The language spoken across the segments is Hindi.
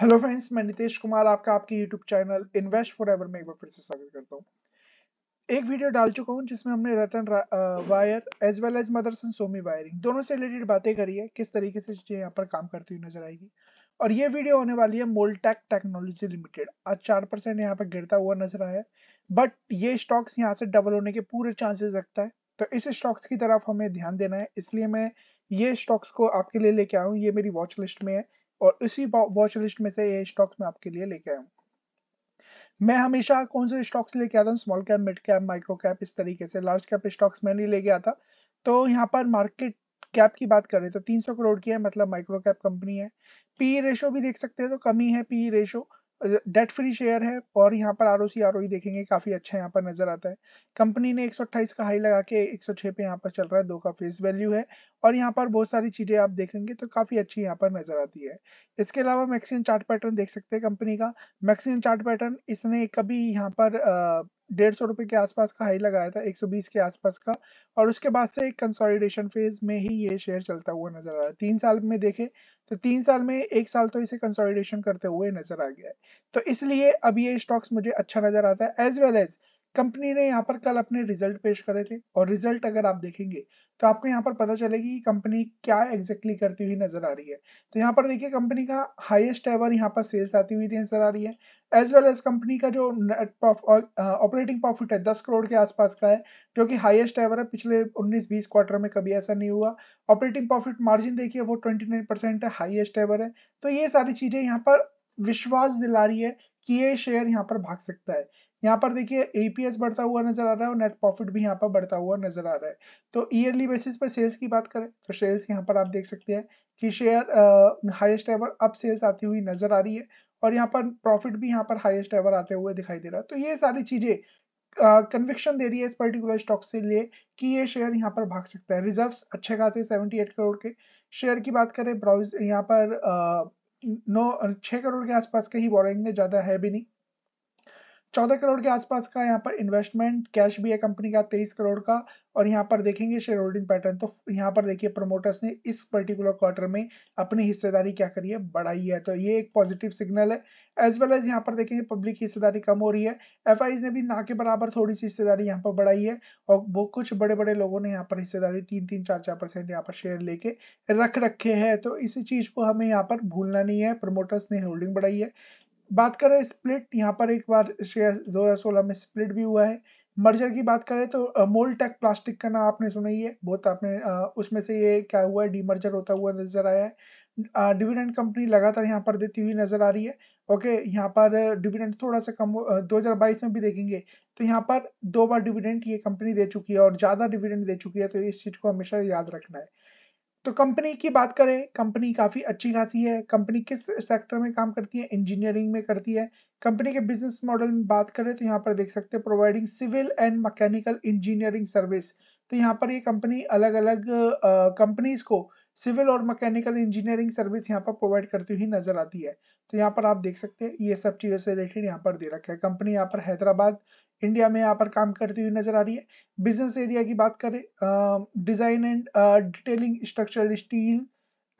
हेलो फ्रेंड्स मैं नितेश कुमार आपका आपके YouTube channel Invest Forever में एक बार फिर से स्वागत करता हूँ एक वीडियो डाल चुका हूँ जिसमें हमने Ratan wire as well as Motherson Sumi wiring दोनों से रिलेटेड बातें करी है किस तरीके से चीज़ें यहाँ पर काम करती हुई नजर आएगी और ये वीडियो होने वाली है मोलटेक टेक्नोलॉजी लिमिटेड आज चार परसेंट यहाँ पर गिरता हुआ नजर आया बट ये स्टॉक्स यहाँ से डबल होने के पूरे चांसेस रखता है तो इस स्टॉक्स की तरफ हमें ध्यान देना है इसलिए मैं ये स्टॉक्स को आपके लिए लेके आऊँ ये मेरी वॉच लिस्ट में है और इसी वॉच लिस्ट में से ये स्टॉक्स मैं आपके लिए लेके आया हूँ मैं हमेशा कौन से स्टॉक्स लेके आता हूँ small cap mid cap micro cap इस तरीके से लार्ज कैप स्टॉक्स मैं नहीं लेके आता तो यहाँ पर मार्केट कैप की बात करें तो 300 करोड़ की है मतलब माइक्रो कैप कंपनी है पी रेशो e भी देख सकते हैं तो कमी है P ratio e debt free share है और यहाँ पर R O C R O देखेंगे काफ़ी अच्छा यहाँ पर नजर आता है कंपनी ने 128 का हाई लगा के 106 पे यहाँ पर चल रहा है दो का फेस वैल्यू है और यहाँ पर बहुत सारी चीज़ें आप देखेंगे तो काफ़ी अच्छी यहाँ पर नजर आती है इसके अलावा मैक्सिमम चार्ट पैटर्न देख सकते हैं कंपनी का मैक्सिमम चार्ट पैटर्न इसने कभी यहाँ पर आ, डेढ़ सौ रुपए के आसपास का हाई लगाया था 120 के आसपास का और उसके बाद से एक कंसोलिडेशन फेज में ही ये शेयर चलता हुआ नजर आ रहा है तीन साल में देखे तो तीन साल में एक साल तो इसे कंसोलिडेशन करते हुए नजर आ गया है तो इसलिए अब ये स्टॉक्स मुझे अच्छा नजर आता है एज वेल एज कंपनी ने यहाँ पर कल अपने रिजल्ट पेश करे थे और रिजल्ट अगर आप देखेंगे तो आपको यहाँ पर पता चलेगी कि कंपनी क्या एग्जैक्टली करती हुई नजर आ रही है तो यहाँ पर देखिए कंपनी का हाईएस्ट एवर यहाँ पर सेल्स आती हुई नजर आ रही है एज वेल एज कंपनी का जो नेट ऑपरेटिंग प्रॉफिट है दस करोड़ के आसपास का है जो कि हाईएस्ट एवर है पिछले उन्नीस बीस क्वार्टर में कभी ऐसा नहीं हुआ ऑपरेटिंग प्रॉफिट मार्जिन देखिए वो ट्वेंटी परसेंट है हाईएस्ट एवर है तो ये सारी चीजें यहाँ पर विश्वास दिला रही है कि ये शेयर यहाँ पर भाग सकता है यहाँ पर देखिए एपीएस बढ़ता हुआ नजर आ रहा है और नेट प्रॉफिट भी यहाँ पर बढ़ता हुआ नजर आ रहा है तो ईयरली बेसिस पर सेल्स की बात करें तो सेल्स यहाँ पर आप देख सकते हैं कि share highest ever up sales आती हुई नजर आ रही है और यहाँ पर प्रॉफिट भी यहाँ पर हाईएस्ट एवर आते हुए दिखाई दे रहा है तो ये सारी चीजें कन्विक्शन दे रही है इस पर्टिकुलर स्टॉक से लिए कि ये शेयर यहाँ पर भाग सकता है रिजर्व अच्छे खासे 78 करोड़ के शेयर की बात करें ब्राउज यहाँ पर नौ छह करोड़ के आसपास के ही बोरेंगे ज़्यादा है भी नहीं चौदह करोड़ के आसपास का यहाँ पर इन्वेस्टमेंट कैश भी है कंपनी का तेईस करोड़ का और यहाँ पर देखेंगे शेयर होल्डिंग पैटर्न तो यहाँ पर देखिए प्रमोटर्स ने इस पर्टिकुलर क्वार्टर में अपनी हिस्सेदारी क्या करी है बढ़ाई है तो ये एक positive signal as well well एज यहाँ पर देखेंगे पब्लिक की हिस्सेदारी कम हो रही है एफ ने भी ना के बराबर थोड़ी सी हिस्सेदारी यहाँ पर बढ़ाई है और वो कुछ बड़े बड़े लोगों ने यहाँ पर हिस्सेदारी तीन तीन चार चार परसेंट यहाँ पर शेयर लेके रख रखे है तो इसी चीज को हमें यहाँ पर भूलना नहीं है प्रमोटर्स ने होल्डिंग बढ़ाई है बात करें स्प्लिट यहाँ पर एक बार शेयर 2016 में स्प्लिट भी हुआ है मर्जर की बात करें तो टेक प्लास्टिक का नाम आपने सुना ही है बहुत आपने उसमें से ये क्या हुआ है डीमर्जर होता हुआ नजर आया है डिविडेंड कंपनी लगातार यहाँ पर देती हुई नजर आ रही है ओके यहाँ पर डिविडेंड थोड़ा सा कम दो हजार बाईस में भी देखेंगे तो यहाँ पर दो बार डिविडेंड ये कंपनी दे चुकी है और ज़्यादा डिविडेंड दे चुकी है तो इस चीज़ को हमेशा याद रखना है तो कंपनी की बात करें कंपनी काफ़ी अच्छी खासी है कंपनी किस सेक्टर में काम करती है इंजीनियरिंग में करती है कंपनी के बिजनेस मॉडल में बात करें तो यहाँ पर देख सकते हैं providing civil and mechanical engineering service तो यहाँ पर ये कंपनी अलग अलग कंपनीज को सिविल और मैकेनिकल इंजीनियरिंग सर्विस यहाँ पर प्रोवाइड करती हुई नजर आती है तो यहाँ पर आप देख सकते हैं ये सब चीज़ों से रिलेटेड यहाँ पर दे रखा है कंपनी यहाँ पर हैदराबाद इंडिया में यहाँ पर काम करती हुई नजर आ रही है बिजनेस एरिया की बात करें design and detailing structure steel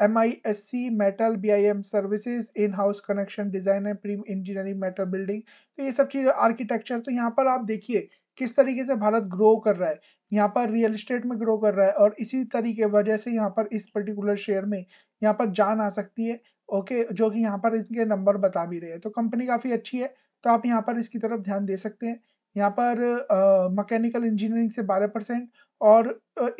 M I S C metal B I M services in house connection design and pre engineering metal building तो ये सब चीज़ आर्किटेक्चर तो यहाँ पर आप देखिए किस तरीके से भारत ग्रो कर रहा है यहाँ पर रियल इस्टेट में ग्रो कर रहा है और इसी तरीके वजह से यहाँ पर इस पर्टिकुलर शेयर में यहाँ पर जान आ सकती है ओके जो कि यहाँ पर इसके नंबर बता भी रहे हैं तो कंपनी काफ़ी अच्छी है तो आप यहाँ पर इसकी तरफ ध्यान दे सकते हैं यहाँ पर मैकेनिकल इंजीनियरिंग से 12 परसेंट और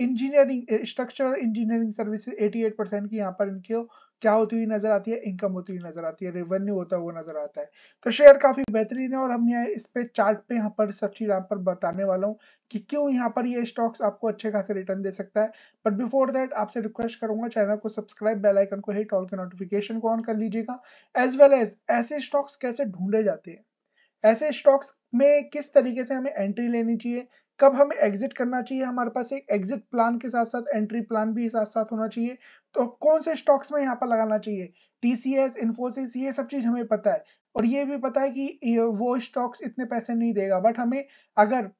engineering structural engineering eighty 88 percent की यहाँ पर इनके क्या होती हुई नजर आती है इनकम होती हुई नजर आती है रेवेन्यू होता हुआ नजर आता है तो शेयर काफी बेहतरीन है और हम यहाँ इस पे चार्ट पे यहाँ पर सब चीज यहाँ पर बताने वाला हूँ कि क्यों यहाँ पर ये स्टॉक्स आपको अच्छे खासे रिटर्न दे सकता है बट बिफोर दैट आपसे रिक्वेस्ट करूंगा चैनल को सब्सक्राइब बेल आइकन को हिट ऑल के नोटिफिकेशन को ऑन कर लीजिएगा एज वेल एज ऐसे स्टॉक्स कैसे ढूंढे जाते हैं ऐसे स्टॉक्स में किस तरीके से हमें एंट्री लेनी चाहिए कब हमें एग्जिट करना चाहिए हमारे पास एक एग्जिट प्लान के साथ साथ एंट्री प्लान भी साथ साथ होना चाहिए तो कौन से स्टॉक्स में यहाँ पर लगाना चाहिए टीसीएस इन्फोसिस ये सब चीज हमें पता है और ये भी पता है कि वो स्टॉक्स इतने पैसे नहीं देगा बट हमें अगर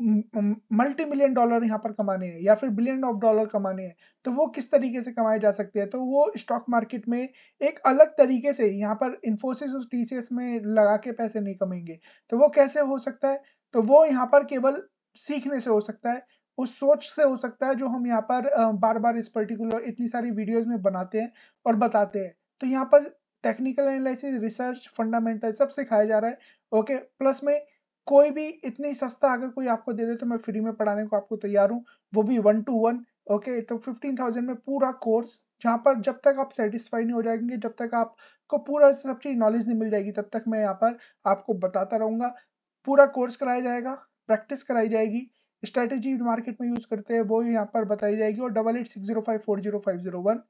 मल्टी मिलियन डॉलर यहाँ पर कमाने हैं या फिर बिलियन ऑफ डॉलर कमाने हैं तो वो किस तरीके से कमाए जा सकते हैं तो वो स्टॉक मार्केट में एक अलग तरीके से यहाँ पर इन्फोसिस और टीसीएस में लगा के पैसे नहीं कमेंगे तो वो कैसे हो सकता है तो वो यहाँ पर केवल सीखने से हो सकता है उस सोच से हो सकता है जो हम यहाँ पर बार बार इस पर्टिकुलर इतनी सारी वीडियोज में बनाते हैं और बताते हैं तो यहाँ पर टेक्निकल एनालिसिस रिसर्च फंडामेंटल सब सिखाया जा रहा है ओके प्लस में कोई भी इतनी सस्ता अगर कोई आपको दे दे तो मैं फ्री में पढ़ाने को आपको तैयार हूँ वो भी वन टू वन ओके तो फिफ्टीन थाउजेंड में पूरा कोर्स जहाँ पर जब तक आप सेटिस्फाई नहीं हो जाएंगे जब तक आपको पूरा सब चीज़ नॉलेज नहीं मिल जाएगी तब तक मैं यहाँ पर आपको बताता रहूंगा पूरा कोर्स कराया जाएगा प्रैक्टिस कराई जाएगी स्ट्रैटेजी मार्केट में यूज करते हैं वो यहाँ पर बताई जाएगी और double eight six zero five four zero five zero one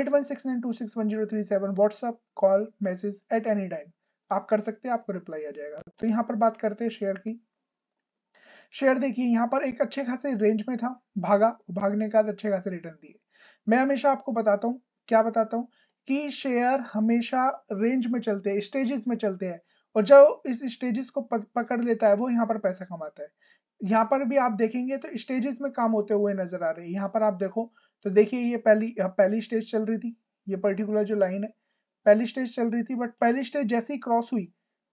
eight one six nine two six one zero three seven WhatsApp call message at any time आप कर सकते हैं आपको रिप्लाई आ जाएगा तो यहाँ पर बात करते हैं शेयर की शेयर देखिए यहाँ पर एक अच्छे खासे रेंज में था भागा भागने का अच्छे खासे रिटर्न दिए मैं हमेशा आपको बताता हूँ क्या बताता हूँ कि शेयर हमेशा रेंज में चलते हैं स्टेजेस में चलते हैं और जो इस स्टेजेस को पकड़ लेता है वो यहाँ पर पैसा कमाता है यहाँ पर भी आप देखेंगे तो स्टेजेस में काम होते हुए नजर आ रहे हैं यहाँ पर आप देखो तो देखिए ये पहली पहली स्टेज चल रही थी ये पर्टिकुलर जो लाइन है पहली स्टेज चल रही थी बट पहली स्टेज जैसे ही क्रॉस हुई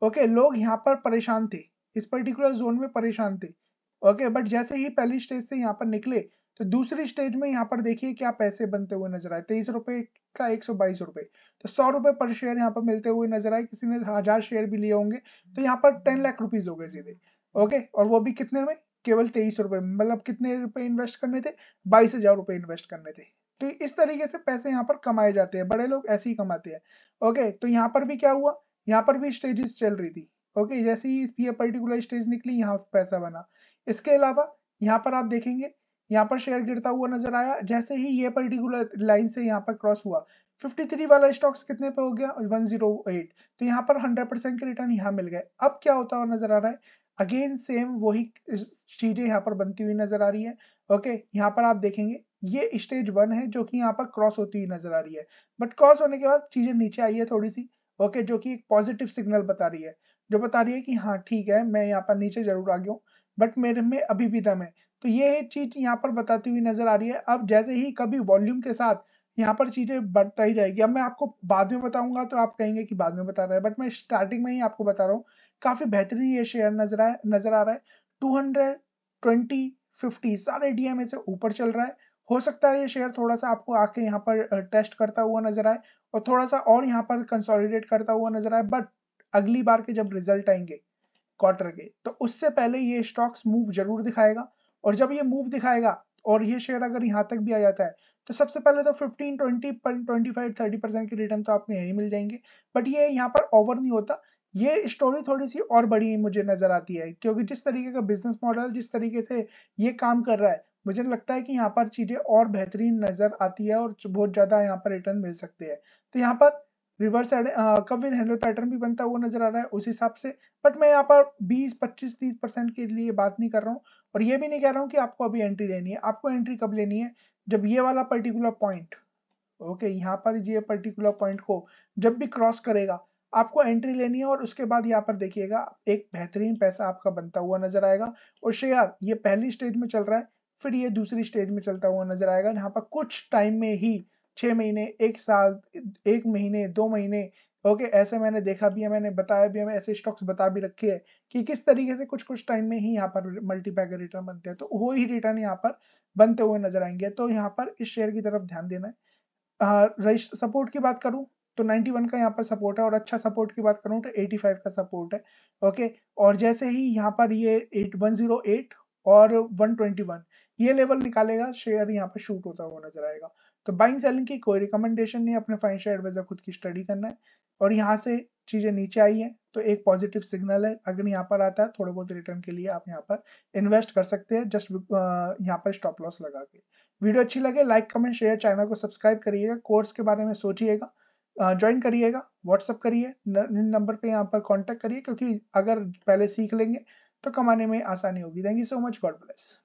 ओके okay, लोग यहाँ पर परेशान थे इस पर्टिकुलर जोन में परेशान थे ओके okay, बट जैसे ही पहली स्टेज से यहाँ पर निकले तो दूसरी स्टेज में यहाँ पर देखिए क्या पैसे बनते हुए नजर आए तेईस रुपए का एक सौ बाईस रुपए तो सौ रुपए पर शेयर यहाँ पर मिलते हुए नजर आए किसी ने हजार शेयर भी लिए होंगे तो यहाँ पर टेन लाख रुपीज हो गए सीधे ओके और वो भी कितने में केवल तेईस रुपए मतलब कितने रुपए इन्वेस्ट करने थे बाईस हजार रुपए इन्वेस्ट करने थे ठीक तो इस तरीके से पैसे यहाँ पर कमाए जाते हैं बड़े लोग ऐसे ही कमाते हैं ओके तो यहाँ पर भी क्या हुआ यहाँ पर भी स्टेजेस चल रही थी ओके जैसे ही ये पर्टिकुलर स्टेज निकली यहाँ पैसा बना इसके अलावा यहाँ पर आप देखेंगे यहाँ पर शेयर गिरता हुआ नजर आया जैसे ही ये पर्टिकुलर लाइन से यहाँ पर क्रॉस हुआ 53 वाला स्टॉक्स कितने पे हो गया 108 तो यहाँ पर 100 परसेंट के रिटर्न यहाँ मिल गए अब क्या होता हुआ नजर आ रहा है अगेन सेम वही चीजें यहाँ पर बनती हुई नजर आ रही है ओके यहाँ पर आप देखेंगे ये स्टेज वन है जो कि यहाँ पर क्रॉस होती हुई नजर आ रही है बट क्रॉस होने के बाद चीजें नीचे आई है थोड़ी सी ओके जो कि एक पॉजिटिव सिग्नल बता रही है जो बता रही है कि हाँ ठीक है मैं यहाँ पर नीचे जरूर आ गया हूँ बट मेरे में अभी भी दम है तो ये चीज यहाँ पर बताती हुई नजर आ रही है अब जैसे ही कभी वॉल्यूम के साथ यहाँ पर चीजें बढ़ता ही जाएगी अब मैं आपको बाद में बताऊंगा तो आप कहेंगे कि बाद में बता रहा है बट मैं स्टार्टिंग में ही आपको बता रहा हूँ काफी बेहतरीन ये शेयर नजर आया नजर आ रहा है टू हंड्रेड ट्वेंटी फिफ्टी सारे डीएमए से ऊपर चल रहा है हो सकता है ये शेयर थोड़ा सा आपको आके यहाँ पर टेस्ट करता हुआ नजर आए और थोड़ा सा और यहाँ पर कंसोलिडेट करता हुआ नजर आए बट अगली बार के जब रिजल्ट आएंगे क्वार्टर के तो उससे पहले ये स्टॉक्स मूव जरूर दिखाएगा और जब ये मूव दिखाएगा और ये शेयर अगर यहाँ तक भी आ जाता है तो सबसे पहले तो 15, 20, 25, 30 परसेंट के रिटर्न तो आपको यही मिल जाएंगे बट ये यहाँ पर ओवर नहीं होता ये स्टोरी थोड़ी सी और बड़ी मुझे नजर आती है क्योंकि जिस तरीके का बिजनेस मॉडल जिस तरीके से ये काम कर रहा है मुझे लगता है कि यहाँ पर चीज़ें और बेहतरीन नज़र आती है और बहुत ज़्यादा यहाँ पर रिटर्न मिल सकते हैं तो यहाँ पर रिवर्स कब हैंडल पैटर्न भी बनता हुआ नजर आ रहा है उस हिसाब से बट मैं यहाँ पर 20 25 30 परसेंट के लिए बात नहीं कर रहा हूँ और ये भी नहीं कह रहा हूँ कि आपको अभी एंट्री लेनी है आपको एंट्री कब लेनी है जब ये वाला पर्टिकुलर पॉइंट ओके यहाँ पर ये पर्टिकुलर पॉइंट को जब भी क्रॉस करेगा आपको एंट्री लेनी है और उसके बाद यहाँ पर देखिएगा एक बेहतरीन पैसा आपका बनता हुआ नजर आएगा और शेयर ये पहली स्टेज में चल रहा है फिर ये दूसरी स्टेज में चलता हुआ नजर आएगा यहाँ पर कुछ टाइम में ही छह महीने एक साल एक महीने दो महीने ओके okay, ऐसे मैंने देखा भी है मैंने बताया भी है ऐसे स्टॉक्स बता भी रखे है कि किस तरीके से कुछ कुछ टाइम में ही यहाँ पर मल्टीपैकर रिटर्न बनते हैं तो वो ही रिटर्न यहाँ पर बनते हुए नजर आएंगे तो यहाँ पर इस शेयर की तरफ ध्यान देना है सपोर्ट की बात करूँ तो 91 का यहाँ पर सपोर्ट है और अच्छा सपोर्ट की बात करूँ तो 85 का सपोर्ट है ओके और जैसे ही यहाँ पर ये 8108 और 121 ये लेवल निकालेगा शेयर यहाँ पे शूट होता हुआ नजर आएगा तो बाइंग सेलिंग की कोई रिकमेंडेशन नहीं अपने फाइनेंशियल एडवाइजर खुद की स्टडी करना है और यहाँ से चीजें नीचे आई है तो एक पॉजिटिव सिग्नल है अगर यहाँ पर आता है थोड़े बहुत रिटर्न के लिए आप यहाँ पर इन्वेस्ट कर सकते हैं जस्ट यहाँ पर स्टॉप लॉस लगा के वीडियो अच्छी लगे लाइक कमेंट शेयर चैनल को सब्सक्राइब करिएगा कोर्स के बारे में सोचिएगा ज्वाइन करिएगा व्हाट्सअप करिए नंबर पे यहाँ पर कांटेक्ट करिए क्योंकि अगर पहले सीख लेंगे तो कमाने में आसानी होगी thank you so much God bless